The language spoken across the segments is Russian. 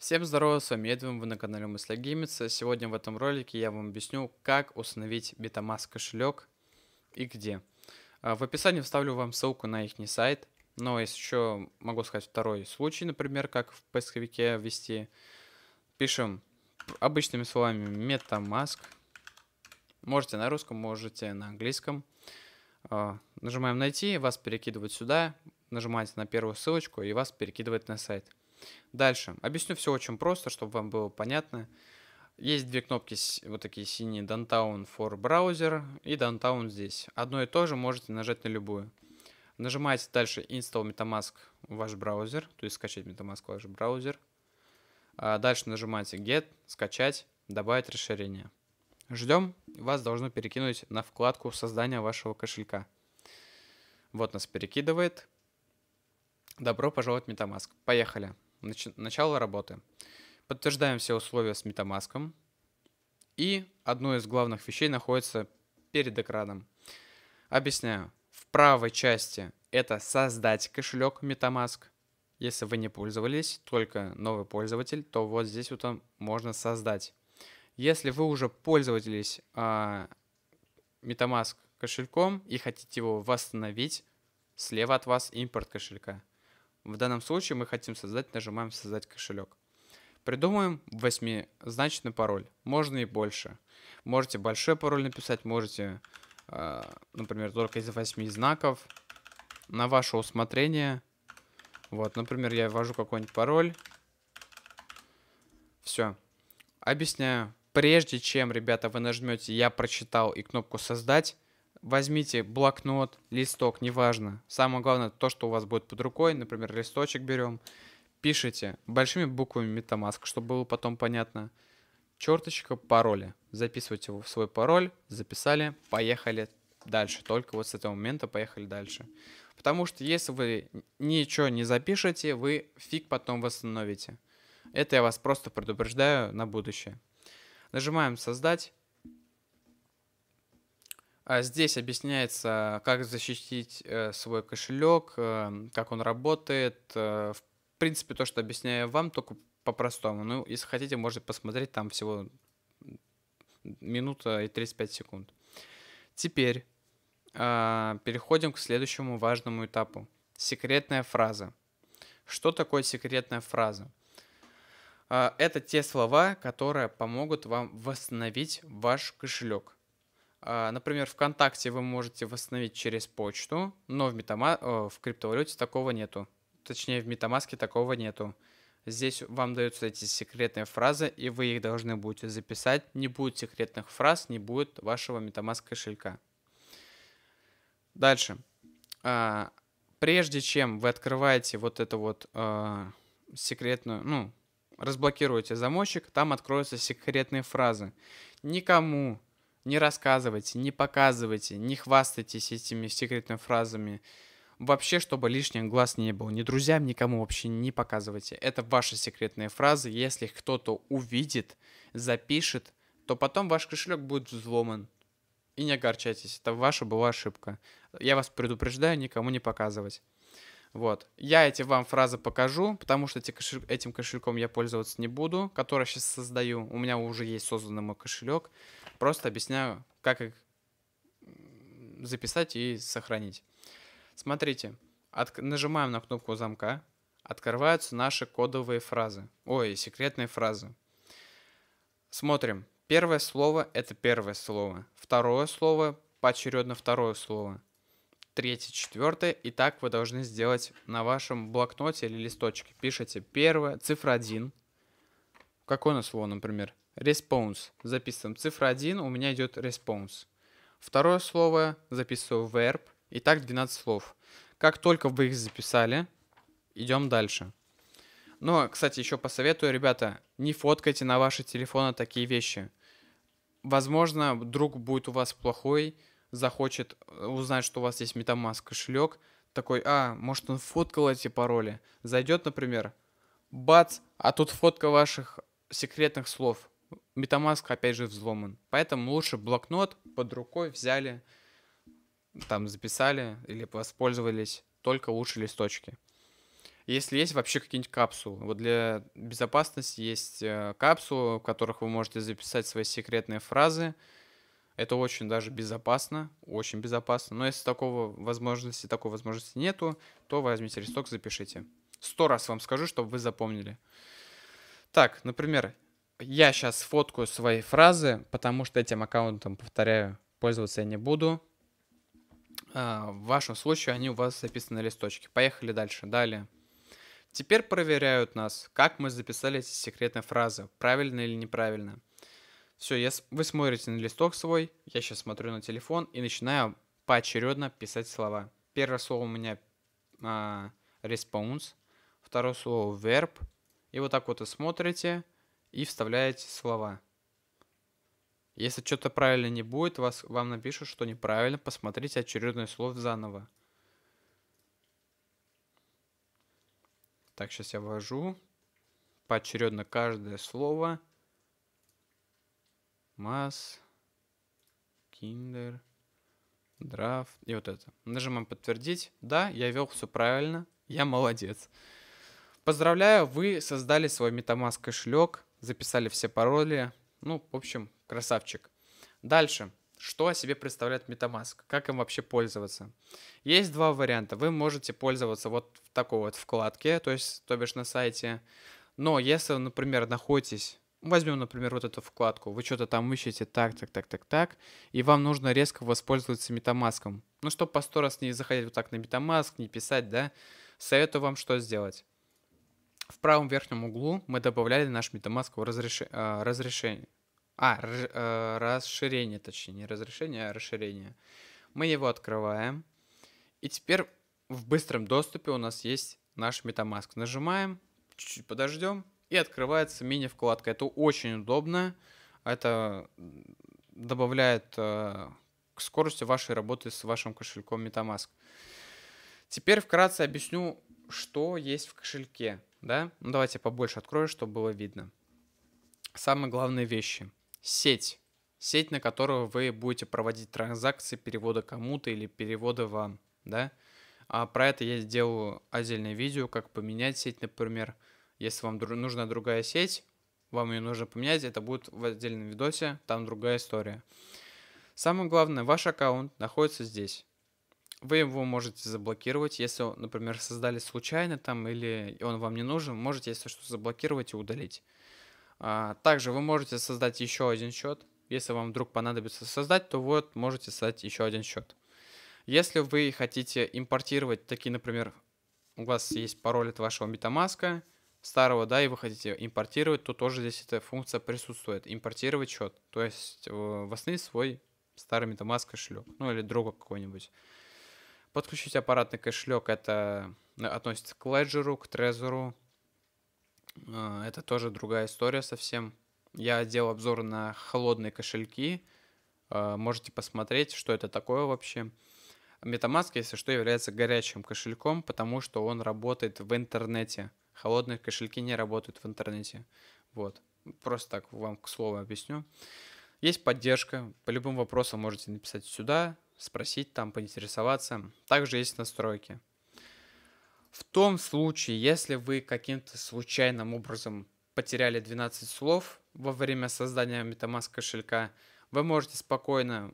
Всем здорова, с вами Эдвин, вы на канале Мысли Геймица. Сегодня в этом ролике я вам объясню, как установить Metamask кошелек и где. А, в описании вставлю вам ссылку на их сайт, но есть еще, могу сказать, второй случай, например, как в поисковике ввести. Пишем обычными словами Metamask. Можете на русском, можете на английском. А, нажимаем «Найти», вас перекидывают сюда, нажимаете на первую ссылочку, и вас перекидывает на сайт. Дальше. Объясню все очень просто, чтобы вам было понятно. Есть две кнопки, вот такие синие, Downtown for браузер и Downtown здесь. Одно и то же, можете нажать на любую. Нажимаете дальше Install MetaMask в ваш браузер, то есть скачать MetaMask в ваш браузер. А дальше нажимаете Get, скачать, добавить расширение. Ждем, вас должно перекинуть на вкладку создания вашего кошелька. Вот нас перекидывает. Добро пожаловать в MetaMask. Поехали. Нач... Начало работы. Подтверждаем все условия с MetaMask. И одно из главных вещей находится перед экраном. Объясняю. В правой части это создать кошелек MetaMask. Если вы не пользовались, только новый пользователь, то вот здесь вот он можно создать. Если вы уже пользовались э, MetaMask кошельком и хотите его восстановить, слева от вас импорт кошелька. В данном случае мы хотим создать, нажимаем «Создать кошелек». Придумаем восьмизначный пароль, можно и больше. Можете большой пароль написать, можете, э, например, только из восьми знаков. На ваше усмотрение. Вот, например, я ввожу какой-нибудь пароль. Все. Объясняю. Прежде чем, ребята, вы нажмете «Я прочитал» и кнопку «Создать», Возьмите блокнот, листок, неважно. Самое главное то, что у вас будет под рукой. Например, листочек берем. Пишите большими буквами MetaMask, чтобы было потом понятно. Черточка пароля. Записывайте его в свой пароль. Записали. Поехали дальше. Только вот с этого момента поехали дальше. Потому что если вы ничего не запишете, вы фиг потом восстановите. Это я вас просто предупреждаю на будущее. Нажимаем «Создать». А Здесь объясняется, как защитить э, свой кошелек, эм, как он работает. Э, в принципе, то, что объясняю вам, только по-простому. Ну, если хотите, можете посмотреть, там всего минута и 35 секунд. Теперь а, переходим к следующему важному этапу. Секретная фраза. Что такое секретная фраза? А, это те слова, которые помогут вам восстановить ваш кошелек. А, например, ВКонтакте вы можете восстановить через почту, но в, метама... в криптовалюте такого нету. Точнее, в метамаске такого нету. Здесь вам даются эти секретные фразы, и вы их должны будете записать. Не будет секретных фраз, не будет вашего Metamask кошелька. Дальше. А, прежде чем вы открываете вот это вот а, секретную, ну, разблокируете замочек, там откроются секретные фразы. Никому не рассказывайте, не показывайте, не хвастайтесь этими секретными фразами. Вообще, чтобы лишних глаз не было. Ни друзьям, никому вообще не показывайте. Это ваши секретные фразы. Если кто-то увидит, запишет, то потом ваш кошелек будет взломан. И не огорчайтесь, это ваша была ошибка. Я вас предупреждаю никому не показывать. Вот. Я эти вам фразы покажу, потому что эти кошель... этим кошельком я пользоваться не буду, который сейчас создаю. У меня уже есть созданный мой кошелек. Просто объясняю, как их записать и сохранить. Смотрите, от... нажимаем на кнопку замка, открываются наши кодовые фразы. Ой, секретные фразы. Смотрим. Первое слово — это первое слово. Второе слово — поочередно второе слово третье, четвертое. И так вы должны сделать на вашем блокноте или листочке. Пишите первое, цифра 1. Какое у нас слово, например? Response. Записываем цифра 1, у меня идет response. Второе слово записываю verb. И так 12 слов. Как только вы их записали, идем дальше. Но, кстати, еще посоветую, ребята, не фоткайте на ваши телефоны такие вещи. Возможно, друг будет у вас плохой, захочет э, узнать, что у вас есть MetaMask кошелек, такой, а, может он фоткал эти пароли, зайдет, например, бац, а тут фотка ваших секретных слов. MetaMask опять же взломан. Поэтому лучше блокнот под рукой взяли, там записали или воспользовались только лучше листочки. Если есть вообще какие-нибудь капсулы, вот для безопасности есть э, капсулы, в которых вы можете записать свои секретные фразы, это очень даже безопасно, очень безопасно. Но если такого возможности, такой возможности нету, то возьмите листок, запишите. Сто раз вам скажу, чтобы вы запомнили. Так, например, я сейчас фоткаю свои фразы, потому что этим аккаунтом, повторяю, пользоваться я не буду. А, в вашем случае они у вас записаны на листочке. Поехали дальше. Далее. Теперь проверяют нас, как мы записали эти секретные фразы, правильно или неправильно. Все, я, вы смотрите на листок свой, я сейчас смотрю на телефон и начинаю поочередно писать слова. Первое слово у меня а, response, второе слово verb, и вот так вот и смотрите и вставляете слова. Если что-то правильно не будет, вас, вам напишут, что неправильно, посмотрите очередной слов заново. Так, сейчас я ввожу поочередно каждое слово – масс, kinder, draft и вот это. Нажимаем подтвердить. Да, я вел все правильно, я молодец. Поздравляю, вы создали свой MetaMask кошелек, записали все пароли. Ну, в общем, красавчик. Дальше. Что о себе представляет MetaMask? Как им вообще пользоваться? Есть два варианта. Вы можете пользоваться вот в такой вот вкладке, то есть, то бишь на сайте. Но если, например, находитесь Возьмем, например, вот эту вкладку. Вы что-то там ищете так, так, так, так, так, и вам нужно резко воспользоваться метамаском. Ну, чтобы по сто раз не заходить вот так на метамаск, не писать, да, советую вам что сделать. В правом верхнем углу мы добавляли наш metamask разреши... э, разрешение. А, э, расширение, точнее, не разрешение, а расширение. Мы его открываем. И теперь в быстром доступе у нас есть наш метамаск Нажимаем, чуть-чуть подождем, и открывается мини-вкладка. Это очень удобно. Это добавляет э, к скорости вашей работы с вашим кошельком MetaMask. Теперь вкратце объясню, что есть в кошельке. Да? Ну, давайте побольше открою, чтобы было видно. Самые главные вещи. Сеть. Сеть, на которую вы будете проводить транзакции перевода кому-то или перевода вам. Да? А про это я сделаю отдельное видео, как поменять сеть, например. Если вам дру- нужна другая сеть, вам ее нужно поменять, это будет в отдельном видосе, там другая история. Самое главное, ваш аккаунт находится здесь. Вы его можете заблокировать, если, например, создали случайно там или он вам не нужен, можете, если что, заблокировать и удалить. А, также вы можете создать еще один счет. Если вам вдруг понадобится создать, то вот можете создать еще один счет. Если вы хотите импортировать такие, например, у вас есть пароль от вашего MetaMask, старого, да, и вы хотите импортировать, то тоже здесь эта функция присутствует. Импортировать счет, то есть э, воссоединить свой старый MetaMask кошелек, ну или друга какой-нибудь. Подключить аппаратный кошелек, это э, относится к Ledger, к Trezor. Э, это тоже другая история совсем. Я делал обзор на холодные кошельки. Можете посмотреть, что это такое вообще. MetaMask, если что, является горячим кошельком, потому что он работает в интернете холодные кошельки не работают в интернете. Вот. Просто так вам к слову объясню. Есть поддержка. По любым вопросам можете написать сюда, спросить там, поинтересоваться. Также есть настройки. В том случае, если вы каким-то случайным образом потеряли 12 слов во время создания MetaMask кошелька, вы можете спокойно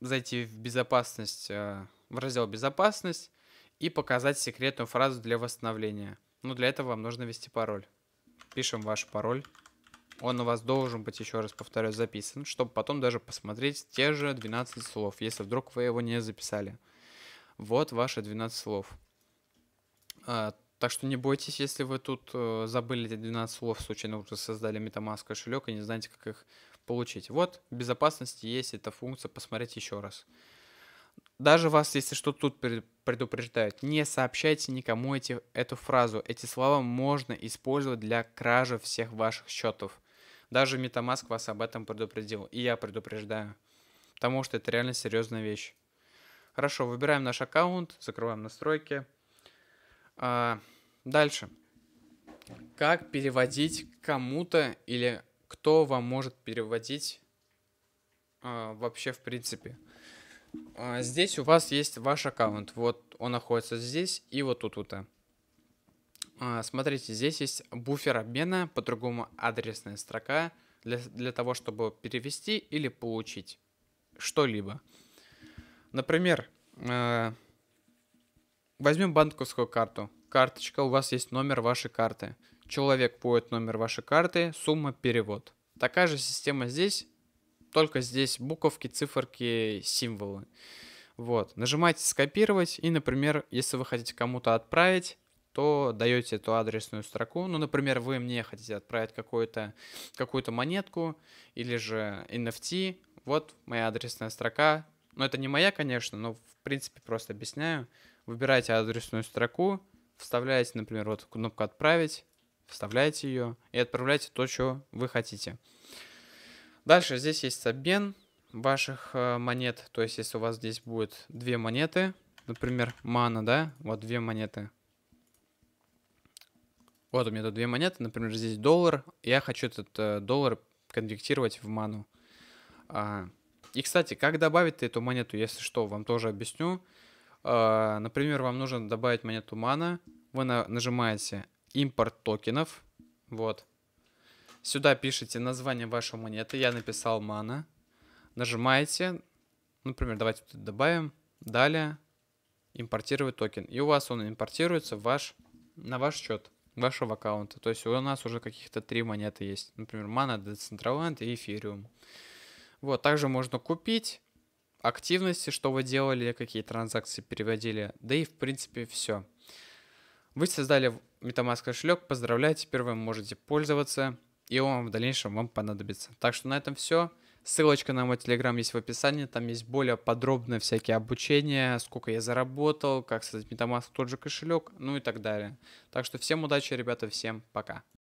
зайти в безопасность, э, в раздел «Безопасность» и показать секретную фразу для восстановления – но ну, для этого вам нужно ввести пароль. Пишем ваш пароль. Он у вас должен быть, еще раз повторяю, записан, чтобы потом даже посмотреть те же 12 слов, если вдруг вы его не записали. Вот ваши 12 слов. А, так что не бойтесь, если вы тут э, забыли эти 12 слов, случайно уже создали MetaMask кошелек и не знаете, как их получить. Вот, в безопасности есть эта функция, посмотреть еще раз. Даже вас, если что, тут предупреждают, не сообщайте никому эти, эту фразу. Эти слова можно использовать для кражи всех ваших счетов. Даже Metamask вас об этом предупредил, и я предупреждаю, потому что это реально серьезная вещь. Хорошо, выбираем наш аккаунт, закрываем настройки. А, дальше. Как переводить кому-то или кто вам может переводить а, вообще в принципе? А, здесь у вас есть ваш аккаунт. Вот он находится здесь и вот тут вот. А, смотрите, здесь есть буфер обмена, по-другому адресная строка для, для того, чтобы перевести или получить что-либо. Например, а, возьмем банковскую карту. Карточка, у вас есть номер вашей карты. Человек вводит номер вашей карты, сумма, перевод. Такая же система здесь, только здесь буковки, циферки, символы. Вот. Нажимаете «Скопировать», и, например, если вы хотите кому-то отправить, то даете эту адресную строку. Ну, например, вы мне хотите отправить какую-то какую монетку или же NFT. Вот моя адресная строка. Ну, это не моя, конечно, но, в принципе, просто объясняю. Выбираете адресную строку, вставляете, например, вот кнопку «Отправить», вставляете ее и отправляете то, что вы хотите. Дальше здесь есть обмен ваших э, монет. То есть, если у вас здесь будет две монеты, например, мана, да, вот две монеты. Вот у меня тут две монеты, например, здесь доллар. Я хочу этот э, доллар конвектировать в ману. А, и, кстати, как добавить эту монету, если что, вам тоже объясню. А, например, вам нужно добавить монету мана. Вы нажимаете импорт токенов. Вот. Сюда пишите название вашей монеты. Я написал мана. Нажимаете. Например, давайте тут добавим. Далее. Импортировать токен. И у вас он импортируется в ваш, на ваш счет вашего аккаунта. То есть у нас уже каких-то три монеты есть. Например, мана, Decentraland и эфириум. Вот, также можно купить активности, что вы делали, какие транзакции переводили. Да и, в принципе, все. Вы создали MetaMask кошелек, поздравляю, теперь вы можете пользоваться и он вам в дальнейшем вам понадобится. Так что на этом все. Ссылочка на мой телеграм есть в описании, там есть более подробное всякие обучения, сколько я заработал, как создать MetaMask тот же кошелек, ну и так далее. Так что всем удачи, ребята, всем пока.